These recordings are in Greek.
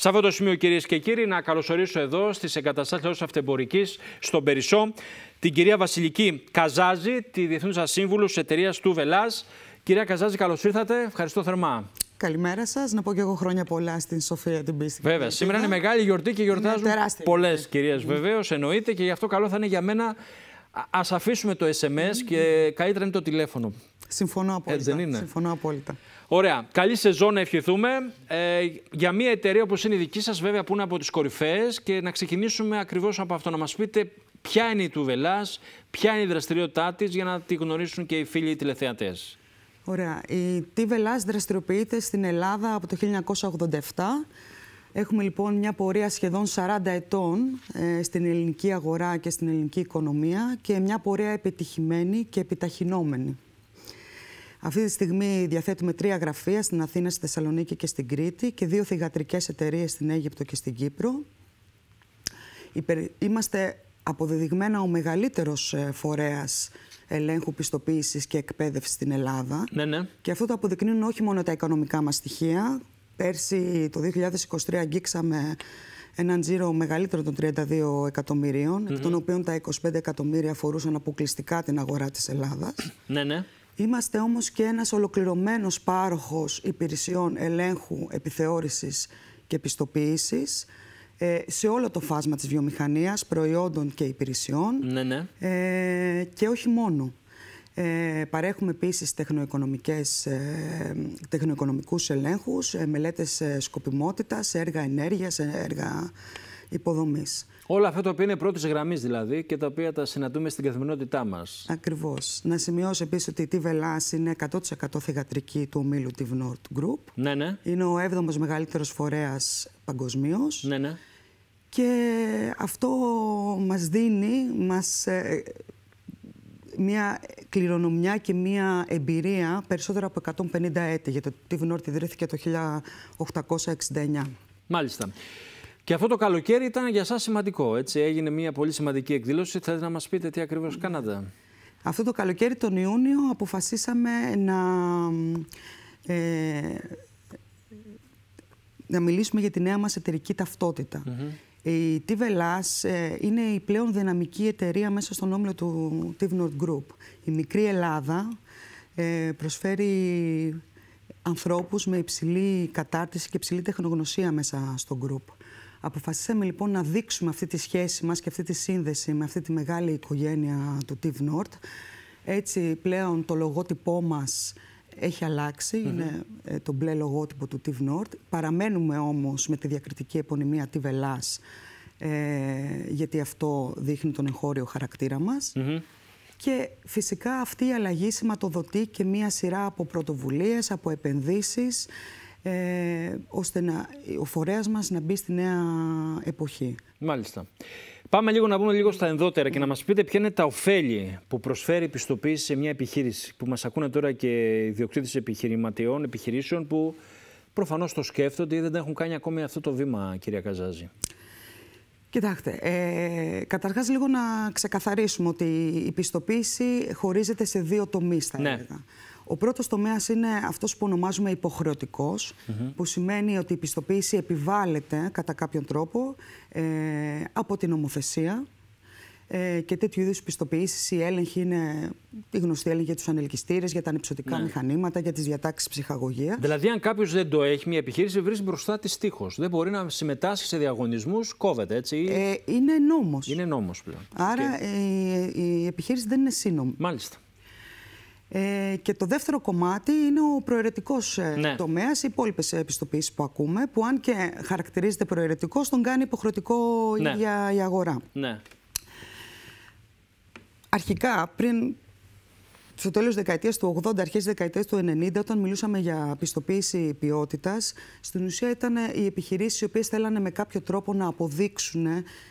Σε αυτό το σημείο, κυρίες και κύριοι, να καλωσορίσω εδώ στις εγκαταστάσεις τη αυτεμπορικής στον Περισσό την κυρία Βασιλική Καζάζη, τη διεθνούσα σύμβουλος της εταιρείας του Βελάς. Κυρία Καζάζη, καλώς ήρθατε. Ευχαριστώ θερμά. Καλημέρα σας. Να πω και εγώ χρόνια πολλά στην Σοφία την Πίστη. Βέβαια, σήμερα είναι μεγάλη γιορτή και γιορτάζουν πολλέ κυρίε, βεβαίως, εννοείται και γι' αυτό καλό θα είναι για μένα. Α αφήσουμε το SMS και καλύτερα είναι το τηλέφωνο. Συμφωνώ ε, απόλυτα. δεν Συμφωνώ απόλυτα. Ωραία. Καλή σεζόν να ευχηθούμε. Ε, για μια εταιρεία όπως είναι η δική σας, βέβαια, που είναι από τις κορυφαίες και να ξεκινήσουμε ακριβώς από αυτό. Να μας πείτε ποια είναι η Τουβελάς, ποια είναι η δραστηριότητά της για να τη γνωρίσουν και οι φίλοι οι τηλεθεατές. Ωραία. Η Τουβελάς δραστηριοποιείται στην Ελλάδα από το 1987. Έχουμε λοιπόν μια πορεία σχεδόν 40 ετών ε, στην ελληνική αγορά και στην ελληνική οικονομία και μια πορεία επιτυχημένη και επιταχυνόμενη. Αυτή τη στιγμή διαθέτουμε τρία γραφεία στην Αθήνα, στη Θεσσαλονίκη και στην Κρήτη και δύο θηγατρικές εταιρείες στην Αίγυπτο και στην Κύπρο. Είμαστε αποδεδειγμένα ο μεγαλύτερος ε, φορέας ελέγχου πιστοποίησης και εκπαίδευσης στην Ελλάδα. Ναι, ναι. Και αυτό το αποδεικνύουν όχι μόνο τα οικονομικά μας στοιχεία. Πέρσι το 2023 αγγίξαμε έναν τζίρο μεγαλύτερο των 32 εκατομμυρίων, mm -hmm. εκ των οποίων τα 25 εκατομμύρια αφορούσαν αποκλειστικά την αγορά της Ελλάδας. Ναι, ναι. Είμαστε όμως και ένας ολοκληρωμένος πάροχος υπηρεσιών ελέγχου, επιθεώρησης και επιστοποίησης ε, σε όλο το φάσμα της βιομηχανίας, προϊόντων και υπηρεσιών ναι, ναι. Ε, και όχι μόνο. Ε, παρέχουμε επίσης τεχνοοικονομικές, ε, τεχνοοικονομικούς ελέγχους, μελέτες σκοπιμότητας, έργα ενέργειας, έργα υποδομής. Όλα αυτά τα οποία είναι πρώτης γραμμής δηλαδή και τα οποία τα συναντούμε στην καθημερινότητά μας. Ακριβώς. Να σημειώσω επίσης ότι η Τιβελά είναι 100% θηγατρική του ομίλου τη Nord Group. Ναι, ναι. Είναι ο 7ο μεγαλύτερος φορέας παγκοσμίως. Ναι, ναι. Και αυτό μας δίνει μας, ε, μια κληρονομιά και μια εμπειρία περισσότερο από 150 έτη, γιατί το ΤΙΒΝΟΡΤ ιδρύθηκε το 1869. Μάλιστα. Και αυτό το καλοκαίρι ήταν για σας σημαντικό, έτσι. Έγινε μια πολύ σημαντική εκδήλωση. Θέλετε να μας πείτε τι ακριβώς κάνατε. Αυτό το καλοκαίρι τον Ιούνιο αποφασίσαμε να... Ε, να μιλήσουμε για τη νέα μας εταιρική ταυτότητα. Η TV ε, είναι η πλέον δυναμική εταιρεία μέσα στον όμιλο του TV Group. Η μικρή Ελλάδα ε, προσφέρει ανθρώπους με υψηλή κατάρτιση και υψηλή τεχνογνωσία μέσα στον group. Αποφασίσαμε λοιπόν να δείξουμε αυτή τη σχέση μας και αυτή τη σύνδεση με αυτή τη μεγάλη οικογένεια του TIV Νόρτ. Έτσι πλέον το λογότυπό μας έχει αλλάξει, είναι ε, το μπλε λογότυπο του TIV Νόρτ. Παραμένουμε όμως με τη διακριτική επωνυμία Τιβ Ελλάς, ε, γιατί αυτό δείχνει τον εγχώριο χαρακτήρα μας. Και φυσικά αυτή η αλλαγή σηματοδοτεί και μία σειρά από πρωτοβουλίες, από επενδύσεις, ε, ώστε να, ο φορέας μας να μπει στη νέα εποχή. Μάλιστα. Πάμε λίγο να μπούμε λίγο στα ενδότερα και να μας πείτε ποια είναι τα ωφέλη που προσφέρει η πιστοποίηση σε μια επιχείρηση που μας ακούνε τώρα και διοκτήτες επιχειρηματιών, επιχειρήσεων που προφανώς το σκέφτονται ή δεν έχουν κάνει ακόμη αυτό το βήμα, κυρία Καζάζη. Κοιτάξτε, ε, καταρχάς λίγο να ξεκαθαρίσουμε ότι η πιστοποίηση χωρίζεται σε δύο τομείς, θα ναι. έλεγα. Ο πρώτος τομέας είναι αυτός που ονομάζουμε υποχρεωτικός, που σημαίνει ότι η πιστοποίηση επιβάλλεται κατά κάποιον τρόπο ε, από την νομοθεσία. Ε, και τέτοιου είδους πιστοποιήσει, η έλεγχοι είναι η γνωστή έλεγχη για τους ανελκυστήρες, για τα ανεψωτικά ναι. μηχανήματα, για τις διατάξεις ψυχαγωγίας. Δηλαδή, αν κάποιος δεν το έχει, μια επιχείρηση βρίσκει μπροστά της τείχο. Δεν μπορεί να συμμετάσχει σε διαγωνισμούς, κόβεται έτσι. Ε, είναι νόμος. Είναι νόμος πλέον. Άρα ε, η επιχείρηση δεν είναι σύνομη. Μάλιστα. Ε, και το δεύτερο κομμάτι είναι ο προαιρετικός ε, ναι. τομέας, οι υπόλοιπες επιστοποιήσει που ακούμε, που αν και χαρακτηρίζεται προαιρετικός, τον κάνει υποχρεωτικό ναι. ίδια η αγορά. Ναι. Αρχικά, πριν στο τέλος δεκαετίας του 80, αρχές δεκαετίας του 90, όταν μιλούσαμε για πιστοποίηση ποιότητας, στην ουσία ήταν ε, οι επιχειρήσεις οι οποίες θέλανε με κάποιο τρόπο να αποδείξουν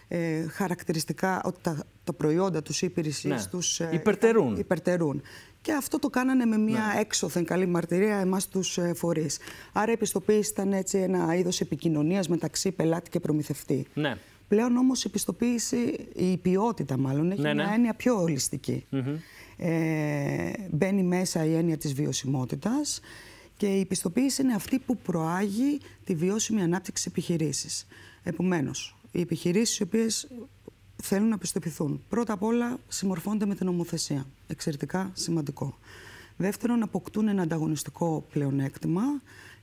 ε, χαρακτηριστικά ότι τα τα προϊόντα τους, οι υπηρεσίες ναι. τους ε, υπερτερούν. Και αυτό το κάνανε με μια ναι. έξωθεν καλή μαρτυρία εμάς τους ε, φορείς. Άρα η επιστοποίηση ήταν έτσι ένα είδος επικοινωνίας μεταξύ πελάτη και προμηθευτή. Ναι. Πλέον όμως η πιστοποίηση, η ποιότητα μάλλον, έχει ναι, μια ναι. έννοια πιο ολιστική. Mm ε, μπαίνει μέσα η έννοια της βιωσιμότητας και η επιστοποίηση είναι αυτή που προάγει τη βιώσιμη ανάπτυξη επιχειρήσης. Επομένως, οι επιχειρήσεις οι οποίες θέλουν να πιστοποιηθούν. Πρώτα απ' όλα συμμορφώνονται με την νομοθεσία. Εξαιρετικά σημαντικό. Δεύτερον, αποκτούν ένα ανταγωνιστικό πλεονέκτημα,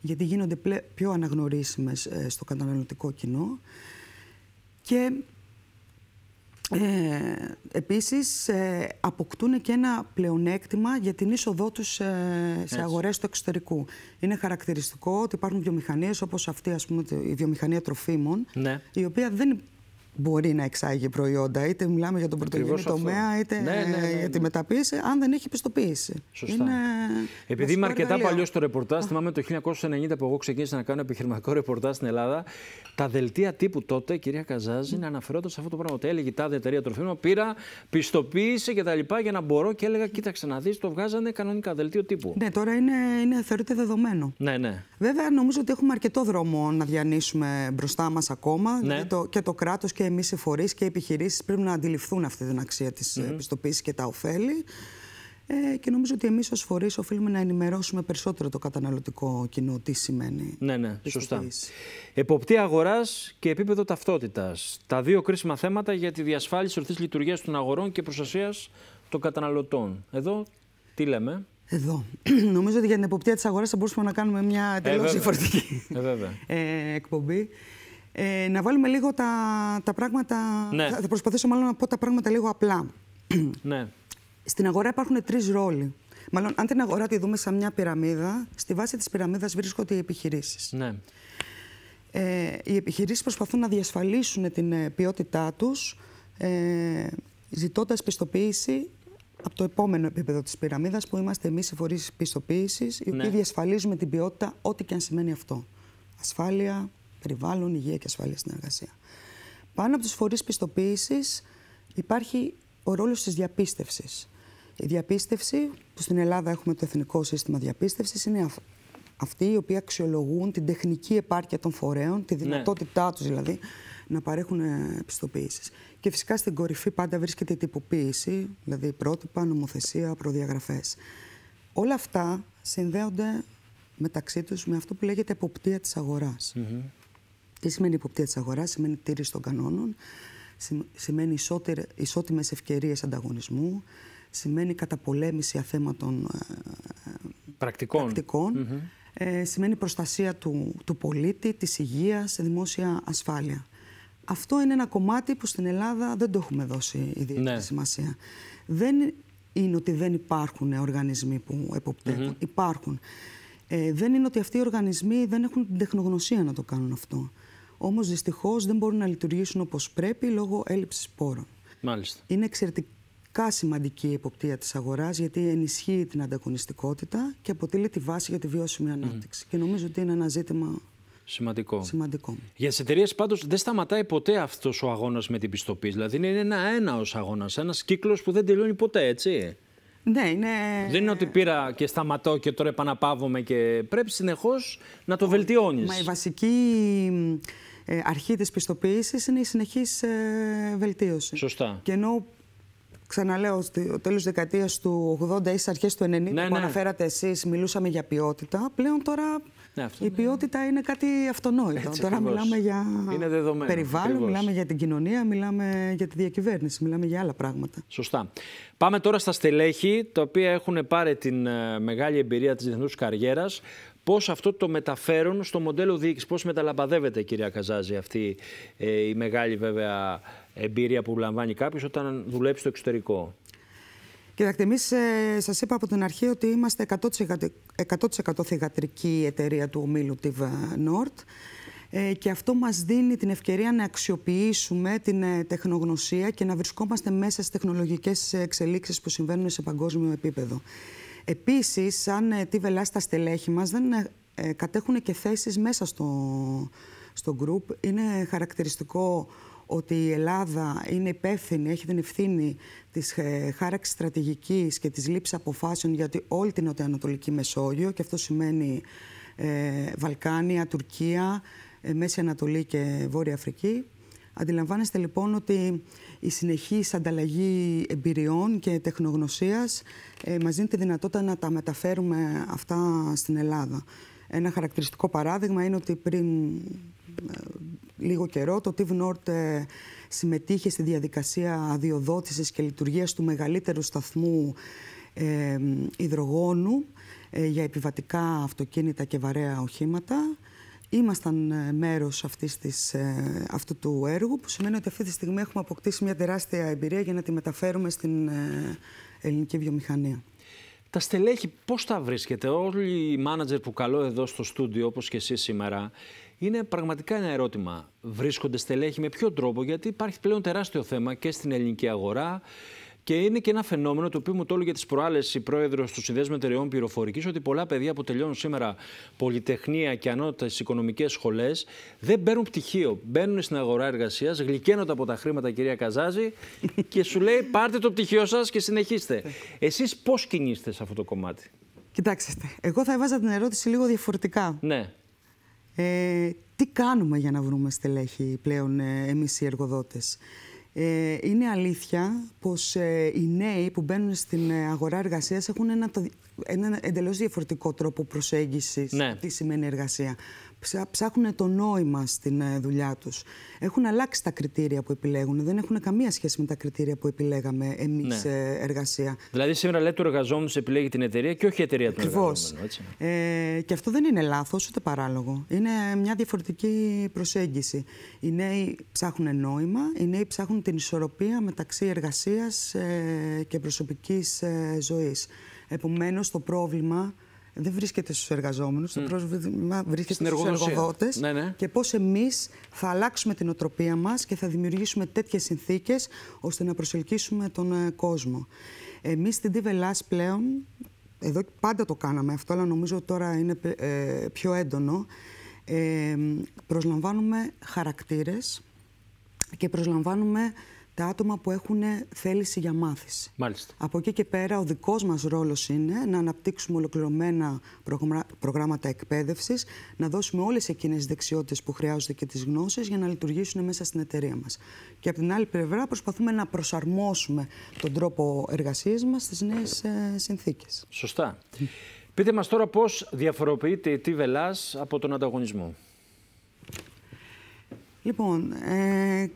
γιατί γίνονται πιο αναγνωρίσιμες ε, στο καταναλωτικό κοινό. Και ε, επίσης ε, αποκτούν και ένα πλεονέκτημα για την είσοδό τους ε, σε αγορές του εξωτερικού. Είναι χαρακτηριστικό ότι υπάρχουν βιομηχανίες όπως αυτή ας πούμε, η βιομηχανία τροφίμων, ναι. η οποία δεν μπορεί να εξάγει προϊόντα. Είτε μιλάμε για τον πρωτογενή τομέα, είτε ναι, ναι, ναι, για τη ναι. μεταποίηση, αν δεν έχει πιστοποίηση. Σωστά. Είναι... Επειδή είμαι αρκετά παλιός στο ρεπορτάζ, θυμάμαι το 1990 που εγώ ξεκίνησα να κάνω επιχειρηματικό ρεπορτάζ στην Ελλάδα, τα δελτία τύπου τότε, κυρία Καζάζη, να αναφερόταν σε αυτό το πράγμα. Ότι έλεγε τάδε εταιρεία τροφίμων, πήρα, πιστοποίηση κτλ. για να μπορώ και έλεγα, κοίταξε να δεις, το βγάζανε κανονικά δελτίο τύπου. Ναι, τώρα είναι, είναι θεωρείται δεδομένο. Ναι, ναι. Βέβαια, νομίζω ότι έχουμε αρκετό δρόμο να διανύσουμε μπροστά μας ακόμα. Ναι. Και το, και το κράτος και και εμείς οι φορείς και οι επιχειρήσεις πρέπει να αντιληφθούν αυτή την αξία της mm ε, και τα ωφέλη. Ε, και νομίζω ότι εμείς ως φορείς οφείλουμε να ενημερώσουμε περισσότερο το καταναλωτικό κοινό τι σημαίνει. Ναι, ναι, σωστά. Εποπτεία αγοράς και επίπεδο ταυτότητας. Τα δύο κρίσιμα θέματα για τη διασφάλιση ορθής λειτουργίας των αγορών και προστασίας των καταναλωτών. Εδώ τι λέμε. Εδώ. νομίζω ότι για την εποπτεία της αγοράς θα μπορούσαμε να κάνουμε μια εντελώ ε, διαφορετική ε, ε εκπομπή. Ε, να βάλουμε λίγο τα, τα πράγματα. Ναι. Θα, προσπαθήσω μάλλον να πω τα πράγματα λίγο απλά. Ναι. Στην αγορά υπάρχουν τρεις ρόλοι. Μάλλον, αν την αγορά τη δούμε σαν μια πυραμίδα, στη βάση της πυραμίδας βρίσκονται οι επιχειρήσεις. Ναι. Ε, οι επιχειρήσεις προσπαθούν να διασφαλίσουν την ε, ποιότητά τους, ε, ζητώντας πιστοποίηση από το επόμενο επίπεδο της πυραμίδας, που είμαστε εμείς οι φορείς πιστοποίησης, οι ναι. οποίοι ναι. διασφαλίζουμε την ποιότητα, ό,τι και αν σημαίνει αυτό. Ασφάλεια, περιβάλλον, υγεία και ασφάλεια στην εργασία. Πάνω από τους φορείς πιστοποίησης υπάρχει ο ρόλος της διαπίστευσης. Η διαπίστευση, που στην Ελλάδα έχουμε το Εθνικό Σύστημα Διαπίστευσης, είναι αυτοί οι οποίοι αξιολογούν την τεχνική επάρκεια των φορέων, τη ναι. δυνατότητά ναι. τους δηλαδή να παρέχουν ε, πιστοποίησει. Και φυσικά στην κορυφή πάντα βρίσκεται η τυποποίηση, δηλαδή πρότυπα, νομοθεσία, προδιαγραφές. Όλα αυτά συνδέονται μεταξύ τους με αυτό που λέγεται εποπτεία της αγοράς. Τι σημαίνει υποπτία της αγοράς, σημαίνει τήρηση των κανόνων, σημαίνει ισότιμες ευκαιρίες ανταγωνισμού, σημαίνει καταπολέμηση αθέματων ε, ε, πρακτικών, πρακτικών. ε, σημαίνει προστασία του, του πολίτη, της υγείας, δημόσια ασφάλεια. Αυτό είναι ένα κομμάτι που στην Ελλάδα δεν το έχουμε δώσει ιδιαίτερη ναι. σημασία. Δεν είναι ότι δεν υπάρχουν οργανισμοί που εποπτεύουν. Υπάρχουν. Ε, δεν είναι ότι αυτοί οι οργανισμοί δεν έχουν την τεχνογνωσία να το κάνουν αυτό όμως δυστυχώς δεν μπορούν να λειτουργήσουν όπως πρέπει λόγω έλλειψης πόρων. Μάλιστα. Είναι εξαιρετικά σημαντική η εποπτεία της αγοράς γιατί ενισχύει την ανταγωνιστικότητα και αποτελεί τη βάση για τη βιώσιμη ανάπτυξη. Και νομίζω ότι είναι ένα ζήτημα. Σημαντικό. Σημαντικό. Για τις εταιρείες πάντως δεν σταματάει ποτέ αυτός ο αγώνας με την πιστοποίηση. Δηλαδή είναι ένα ένα αγώνας, ένας κύκλος που δεν τελειώνει ποτέ, έτσι. Ναι, είναι... Δεν είναι ότι πήρα και σταματώ και τώρα επαναπαύομαι και πρέπει συνεχώς να το βελτιώνεις. Μα η βασική ε, αρχή της πιστοποίησης είναι η συνεχής ε, βελτίωση. Σωστά. Και ενώ Ξαναλέω, στο τέλο δεκαετίας του 80 ή στις αρχές του 90 ναι, που ναι. αναφέρατε εσείς, μιλούσαμε για ποιότητα. Πλέον τώρα ναι, η ποιότητα είναι κάτι αυτονόητο. τώρα μιλάμε για είναι περιβάλλον, μιλάμε για την κοινωνία, μιλάμε για τη διακυβέρνηση, μιλάμε για άλλα πράγματα. Σωστά. Πάμε τώρα στα στελέχη, τα οποία έχουν πάρει την ε, μεγάλη εμπειρία της διεθνούς καριέρας. Πώς αυτό το μεταφέρουν στο μοντέλο διοίκησης, πώς μεταλαμπαδεύεται, κυρία Καζάζη, αυτή ε, η μεγάλη βέβαια εμπειρία που λαμβάνει κάποιος όταν δουλέψει στο εξωτερικό. Κοιτάξτε, εμείς ε, σας είπα από την αρχή ότι είμαστε 100%, 100 θηγατρική εταιρεία του ομίλου TIV Nord. Ε, και αυτό μας δίνει την ευκαιρία να αξιοποιήσουμε την ε, τεχνογνωσία και να βρισκόμαστε μέσα στις τεχνολογικές εξελίξεις που συμβαίνουν σε παγκόσμιο επίπεδο. Επίσης, αν ε, τη βελά στα στελέχη μας, δεν ε, ε, κατέχουν και θέσεις μέσα στο, στο group. Είναι χαρακτηριστικό ότι η Ελλάδα είναι υπεύθυνη, έχει την ευθύνη της χάραξης στρατηγικής και της λήψης αποφάσεων για όλη την νοτιοανατολική Μεσόγειο και αυτό σημαίνει Βαλκάνια, Τουρκία, Μέση Ανατολή και Βόρεια Αφρική. Αντιλαμβάνεστε λοιπόν ότι η συνεχής ανταλλαγή εμπειριών και τεχνογνωσίας ε, μας δίνει τη δυνατότητα να τα μεταφέρουμε αυτά στην Ελλάδα. Ένα χαρακτηριστικό παράδειγμα είναι ότι πριν ε, λίγο καιρό το TIV Nord ε, συμμετείχε στη διαδικασία αδειοδότησης και λειτουργίας του μεγαλύτερου σταθμού ε, υδρογόνου για επιβατικά αυτοκίνητα και βαρέα οχήματα ήμασταν ε, μέρος ε, αυτού του έργου, που σημαίνει ότι αυτή τη στιγμή έχουμε αποκτήσει μια τεράστια εμπειρία για να τη μεταφέρουμε στην ε, ελληνική βιομηχανία. Τα στελέχη πώς τα βρίσκεται όλοι οι μάνατζερ που καλώ εδώ στο στούντιο όπως και εσείς σήμερα, είναι πραγματικά ένα ερώτημα. Βρίσκονται στελέχη με ποιο τρόπο, γιατί υπάρχει πλέον τεράστιο θέμα και στην ελληνική αγορά και είναι και ένα φαινόμενο το οποίο μου το έλεγε τις προάλλες η πρόεδρος του Συνδέσμου Εταιρεών Πληροφορικής, ότι πολλά παιδιά που τελειώνουν σήμερα πολυτεχνία και ανώτατες οικονομικές σχολές δεν παίρνουν πτυχίο. Μπαίνουν στην αγορά εργασίας, γλυκαίνονται από τα χρήματα, κυρία Καζάζη, και σου λέει πάρτε το πτυχίο σας και συνεχίστε. Εσείς πώς κινείστε σε αυτό το κομμάτι. Κοιτάξτε, εγώ θα έβαζα την ερώτηση λίγο διαφορετικά. Ναι. Ε, τι κάνουμε για να βρούμε στελέχη πλέον ε, εμείς οι εργοδότες, ε, είναι αλήθεια πως ε, οι νέοι που μπαίνουν στην ε, αγορά εργασίας έχουν ένα, ένα εντελώς διαφορετικό τρόπο προσέγγισης ναι. τι σημαίνει εργασία ψάχνουν το νόημα στην ε, δουλειά τους. Έχουν αλλάξει τα κριτήρια που επιλέγουν. Δεν έχουν καμία σχέση με τα κριτήρια που επιλέγαμε εμείς ναι. ε, εργασία. Δηλαδή σήμερα λέτε ο εργαζόμενος επιλέγει την εταιρεία και όχι η εταιρεία του εργαζόμενου. Ε, και αυτό δεν είναι λάθος ούτε παράλογο. Είναι μια διαφορετική προσέγγιση. Οι νέοι ψάχνουν νόημα, οι νέοι ψάχνουν την ισορροπία μεταξύ εργασίας ε, και προσωπικής ζωής. Επομένως, το πρόβλημα δεν βρίσκεται στους εργαζόμενους. Mm. Το πρόβλημα βρίσκεται στου εργοδότες. Ναι, ναι. Και πώς εμείς θα αλλάξουμε την οτροπία μας και θα δημιουργήσουμε τέτοιες συνθήκες ώστε να προσελκύσουμε τον ε, κόσμο. Εμείς στην Τιβελά πλέον, εδώ πάντα το κάναμε αυτό, αλλά νομίζω τώρα είναι ε, πιο έντονο. Ε, προσλαμβάνουμε χαρακτήρες και προσλαμβάνουμε τα άτομα που έχουν θέληση για μάθηση. Μάλιστα. Από εκεί και πέρα ο δικός μας ρόλος είναι να αναπτύξουμε ολοκληρωμένα προγράμματα εκπαίδευσης, να δώσουμε όλες εκείνες τις δεξιότητες που χρειάζονται και τις γνώσεις για να λειτουργήσουν μέσα στην εταιρεία μας. Και από την άλλη πλευρά προσπαθούμε να προσαρμόσουμε τον τρόπο εργασίας μας στις νέες ε, συνθήκες. Σωστά. Πείτε μας τώρα πώς διαφοροποιείται η ΤΙΒΕΛΑΣ από τον ανταγωνισμό. Λοιπόν, ε,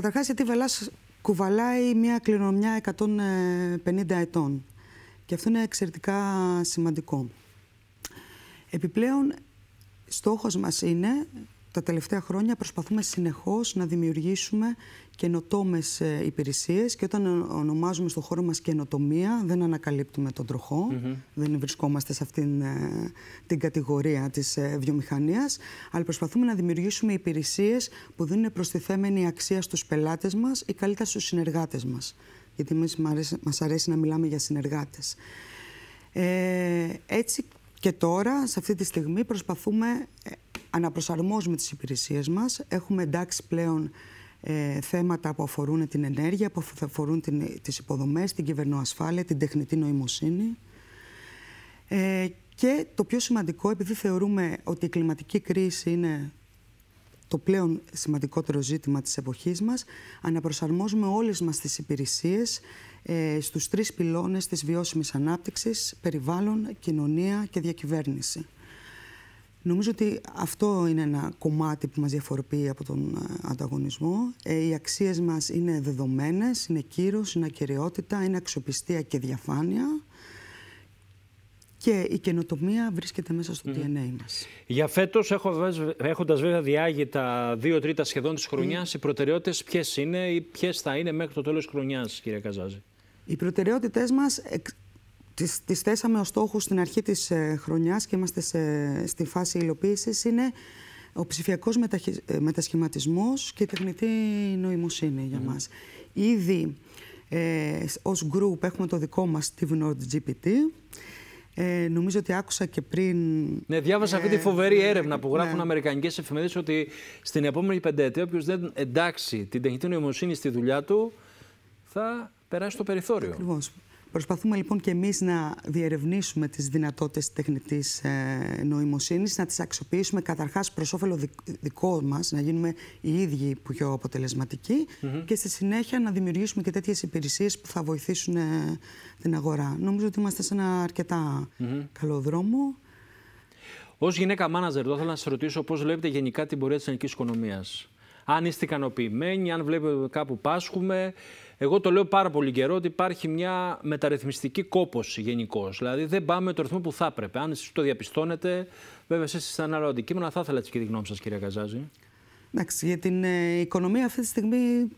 Καταρχάς γιατί Βελάς κουβαλάει μια κληρονομιά 150 ετών και αυτό είναι εξαιρετικά σημαντικό. Επιπλέον, στόχος μας είναι τα τελευταία χρόνια προσπαθούμε συνεχώς να δημιουργήσουμε καινοτόμες υπηρεσίες και όταν ονομάζουμε στον χώρο μας καινοτομία, δεν ανακαλύπτουμε τον τροχό. Δεν βρισκόμαστε σε αυτήν ε, την κατηγορία της ε, βιομηχανίας. Αλλά προσπαθούμε να δημιουργήσουμε υπηρεσίες που δίνουν προστιθέμενη αξία στους πελάτες μας ή καλύτερα στους συνεργάτες μας. Γιατί μα αρέσει, αρέσει να μιλάμε για συνεργάτες. Ε, έτσι και τώρα, σε αυτή τη στιγμή, προσπαθούμε, ε, αναπροσαρμόζουμε τις υπηρεσίες μας. Έχουμε εντάξει πλέον ε, θέματα που αφορούν την ενέργεια, που αφορούν την, τις υποδομές, την κυβερνοασφάλεια, την τεχνητή νοημοσύνη. Ε, και το πιο σημαντικό, επειδή θεωρούμε ότι η κλιματική κρίση είναι το πλέον σημαντικότερο ζήτημα της εποχής μας, αναπροσαρμόζουμε όλες μας τις υπηρεσίες ε, στους τρεις πυλώνες της βιώσιμης ανάπτυξης, περιβάλλον, κοινωνία και διακυβέρνηση. Νομίζω ότι αυτό είναι ένα κομμάτι που μας διαφοροποιεί από τον ε, ανταγωνισμό. Ε, οι αξίες μας είναι δεδομένες, είναι κύρος, είναι ακυριότητα, είναι αξιοπιστία και διαφάνεια. Και η καινοτομία βρίσκεται μέσα στο DNA μας. Για φέτος, έχοντας βέβαια διάγει τα δύο τρίτα σχεδόν της χρονιάς, οι προτεραιότητες ποιες είναι ή ποιες θα είναι μέχρι το τέλος χρονιάς, κύριε Καζάζη. Οι προτεραιότητές μας τις, θέσαμε ως στόχους στην αρχή της ε, χρονιάς και είμαστε στη φάση υλοποίησης είναι ο ψηφιακός μετασχηματισμό ε, μετασχηματισμός και η τεχνητή νοημοσύνη για μας. Mm. Ήδη ε, ως group έχουμε το δικό μας Steve GPT. Ε, νομίζω ότι άκουσα και πριν. Ναι, διάβασα αυτή τη ε, φοβερή έρευνα που γράφουν ναι. Αμερικανικές εφημερίδες ότι στην επόμενη πενταετία, όποιος δεν εντάξει την τεχνητή νοημοσύνη στη δουλειά του, θα περάσει στο περιθώριο. Ακριβώς. Προσπαθούμε λοιπόν και εμείς να διερευνήσουμε τις δυνατότητες τεχνητής ε, νοημοσύνης, να τις αξιοποιήσουμε καταρχάς προς όφελο δικό μας, να γίνουμε οι ίδιοι που πιο αποτελεσματικοί και στη συνέχεια να δημιουργήσουμε και τέτοιες υπηρεσίες που θα βοηθήσουν ε, την αγορά. Νομίζω ότι είμαστε σε ένα αρκετά mm -hmm. καλό δρόμο. Ως γυναίκα μάναζερ, εδώ θέλω να σας ρωτήσω πώς βλέπετε γενικά την πορεία της ελληνικής οικονομίας. Αν είστε ικανοποιημένοι, αν βλέπετε κάπου πάσχουμε, εγώ το λέω πάρα πολύ καιρό ότι υπάρχει μια μεταρρυθμιστική κόπωση γενικώς. Δηλαδή δεν πάμε το ρυθμό που θα έπρεπε. Αν εσείς το διαπιστώνετε, βέβαια εσείς είστε ένα άλλο αντικείμενο, θα ήθελα και τη γνώμη σας, κυρία Καζάζη. Εντάξει, για την ε, οικονομία αυτή τη στιγμή,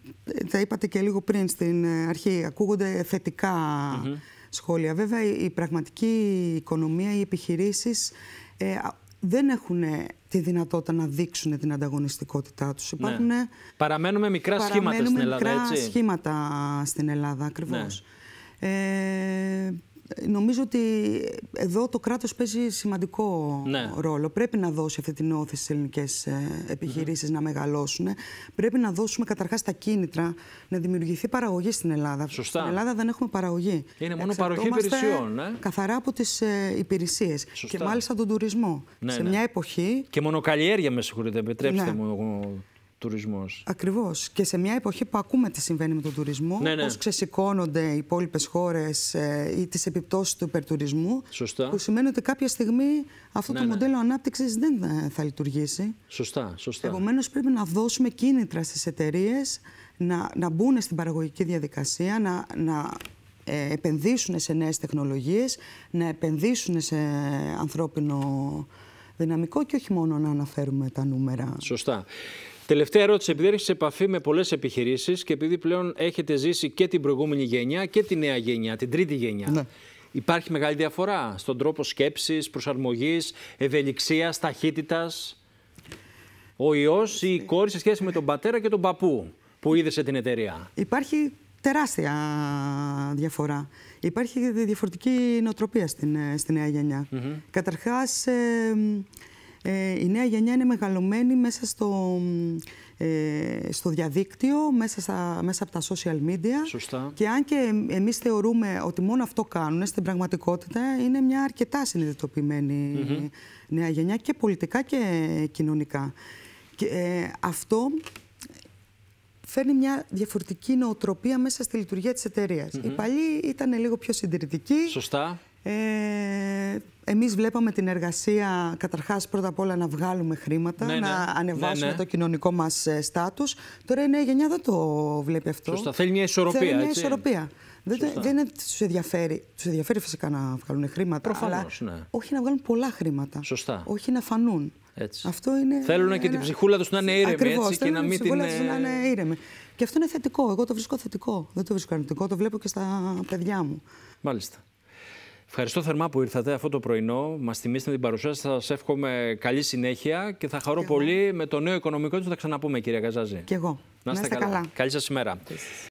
θα ε, είπατε και λίγο πριν στην ε, αρχή, ακούγονται θετικά mm-hmm. σχόλια. Βέβαια, η πραγματική οικονομία, οι επιχειρήσεις δεν έχουν τη δυνατότητα να δείξουν την ανταγωνιστικότητά τους. Ναι. Υπάρχουν... Παραμένουμε μικρά σχήματα στην Ελλάδα, μικρά σχήματα στην Ελλάδα, ακριβώς. Ναι. Ε, Νομίζω ότι εδώ το κράτος παίζει σημαντικό ναι. ρόλο. Πρέπει να δώσει αυτή την όθηση στις ελληνικές ε, επιχειρήσεις να μεγαλώσουν. Πρέπει να δώσουμε καταρχάς τα κίνητρα να δημιουργηθεί παραγωγή στην Ελλάδα. Σωστά. Στην Ελλάδα δεν έχουμε παραγωγή. Είναι μόνο παροχή υπηρεσιών. Ναι. Καθαρά από τις ε, υπηρεσίες. Και μάλιστα τον τουρισμό. Ναι, Σε ναι. μια εποχή... Και μονοκαλλιέργεια με συγχωρείτε, επιτρέψτε μου τουρισμός. Ακριβώς. Και σε μια εποχή που ακούμε τι συμβαίνει με τον τουρισμό, ναι, ναι. πώς ξεσηκώνονται οι υπόλοιπες χώρες ε, ή τις επιπτώσεις του υπερτουρισμού. Που σημαίνει ότι κάποια στιγμή αυτό ναι, το ναι. μοντέλο ανάπτυξης δεν ε, θα λειτουργήσει. Σωστά. σωστά. Επομένως, πρέπει να δώσουμε κίνητρα στις εταιρείες να, να μπουν στην παραγωγική διαδικασία, να, να ε, επενδύσουν σε νέες τεχνολογίες, να επενδύσουν σε ανθρώπινο δυναμικό και όχι μόνο να αναφέρουμε τα νούμερα. Σωστά. Τελευταία ερώτηση, επειδή έρχεσαι επαφή με πολλές επιχειρήσεις και επειδή πλέον έχετε ζήσει και την προηγούμενη γενιά και τη νέα γενιά, την τρίτη γενιά. Ναι. Υπάρχει μεγάλη διαφορά στον τρόπο σκέψης, προσαρμογής, ευελιξίας, ταχύτητας. Ο ιός ή η κόρη σε σχέση με τον πατέρα και τον παππού που σε την εταιρεία. Υπάρχει τεράστια διαφορά. Υπάρχει διαφορετική νοοτροπία στην, ε, στην νέα γενιά. Mm Καταρχάς, ε, ε, η νέα γενιά είναι μεγαλωμένη μέσα στο, ε, στο διαδίκτυο, μέσα, στα, μέσα από τα social media. Σωστά. Και αν και εμείς θεωρούμε ότι μόνο αυτό κάνουν, στην πραγματικότητα είναι μια αρκετά συνειδητοποιημένη νέα γενιά και πολιτικά και κοινωνικά. Και, ε, αυτό φέρνει μια διαφορετική νοοτροπία μέσα στη λειτουργία της εταιρείας. Mm -hmm. Οι παλιοί ήταν λίγο πιο συντηρητικοί. Σωστά. Ε, εμείς βλέπαμε την εργασία καταρχάς πρώτα απ' όλα να βγάλουμε χρήματα, ναι, να ναι. ανεβάσουμε ναι, το κοινωνικό μας ε, στάτους. Τώρα η νέα γενιά δεν το βλέπει αυτό. Σωστά, θέλει μια ισορροπία. Θέλει μια ισορροπία. Δεν, δεν είναι ότι τους ενδιαφέρει. Τους ενδιαφέρει φυσικά να βγάλουν χρήματα. αλλά Όχι να βγάλουν πολλά χρήματα. Σωστά. Όχι να φανούν. Έτσι. Αυτό είναι Θέλουν ένα... και την ψυχούλα τους να είναι ήρεμη. Ακριβώς. και να μην την. να ε, είναι Και αυτό είναι θετικό. Εγώ το βρίσκω θετικό. Δεν το βρίσκω αρνητικό. Το βλέπω και στα παιδιά μου. Μάλιστα. Ευχαριστώ θερμά που ήρθατε αυτό το πρωινό. Μας θυμίσετε την παρουσία σας. Σας εύχομαι καλή συνέχεια και θα χαρώ πολύ με το νέο οικονομικό τους. Θα ξαναπούμε, κυρία Καζάζη. Και εγώ. Να είστε, καλά. καλά. Καλή σας ημέρα.